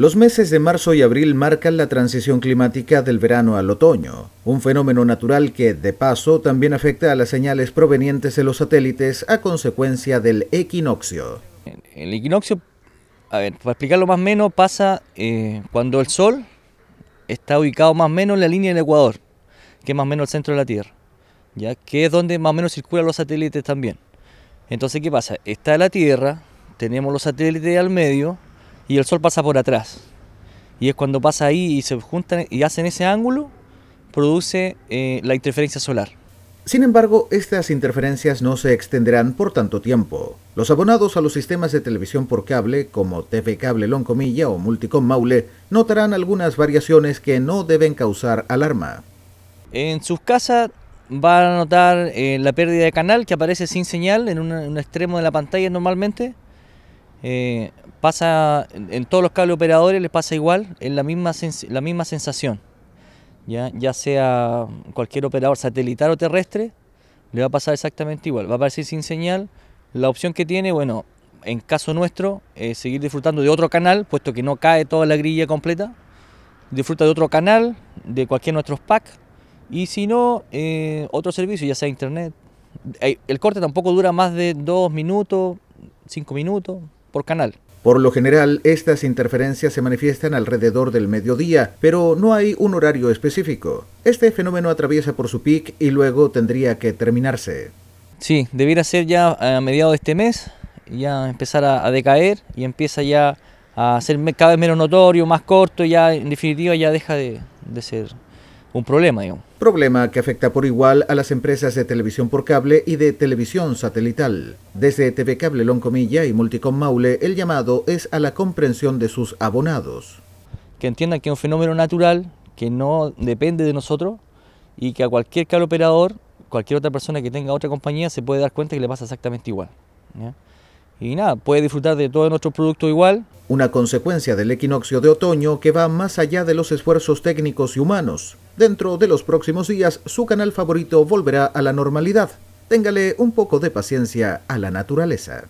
Los meses de marzo y abril marcan la transición climática del verano al otoño, un fenómeno natural que, de paso, también afecta a las señales provenientes de los satélites a consecuencia del equinoccio. El equinoccio, a ver, para explicarlo más o menos, pasa eh, cuando el Sol está ubicado más o menos en la línea del Ecuador, que es más o menos el centro de la Tierra, ya que es donde más o menos circulan los satélites también. Entonces, ¿qué pasa? Está la Tierra, tenemos los satélites al medio, y el sol pasa por atrás. Y es cuando pasa ahí y se juntan y hacen ese ángulo, produce eh, la interferencia solar. Sin embargo, estas interferencias no se extenderán por tanto tiempo. Los abonados a los sistemas de televisión por cable, como TV Cable Loncomilla o Multicom Maule, notarán algunas variaciones que no deben causar alarma. En sus casas van a notar eh, la pérdida de canal que aparece sin señal en un extremo de la pantalla normalmente. Eh, pasa en todos los cables operadores les pasa igual, es la misma, la misma sensación. ¿ya? ya sea cualquier operador satelital o terrestre, le va a pasar exactamente igual. Va a aparecer sin señal. La opción que tiene, bueno, en caso nuestro, es seguir disfrutando de otro canal, puesto que no cae toda la grilla completa. Disfruta de otro canal, de cualquier de nuestros packs. Y si no, eh, otro servicio, ya sea internet. El corte tampoco dura más de dos minutos, cinco minutos por canal. Por lo general, estas interferencias se manifiestan alrededor del mediodía, pero no hay un horario específico. Este fenómeno atraviesa por su pic y luego tendría que terminarse. Sí, debiera ser ya a mediados de este mes, ya empezar a, decaer y empieza ya a ser cada vez menos notorio, más corto, ya en definitiva ya deja de, de ser un problema, digamos. Problema que afecta por igual a las empresas de televisión por cable y de televisión satelital. Desde TV Cable Loncomilla y Multicom Maule, el llamado es a la comprensión de sus abonados. Que entiendan que es un fenómeno natural, que no depende de nosotros y que a cualquier cable operador, cualquier otra persona que tenga otra compañía se puede dar cuenta que le pasa exactamente igual y nada, puede disfrutar de todos nuestros productos igual. Una consecuencia del equinoccio de otoño que va más allá de los esfuerzos técnicos y humanos. Dentro de los próximos días, su canal favorito volverá a la normalidad. Téngale un poco de paciencia a la naturaleza.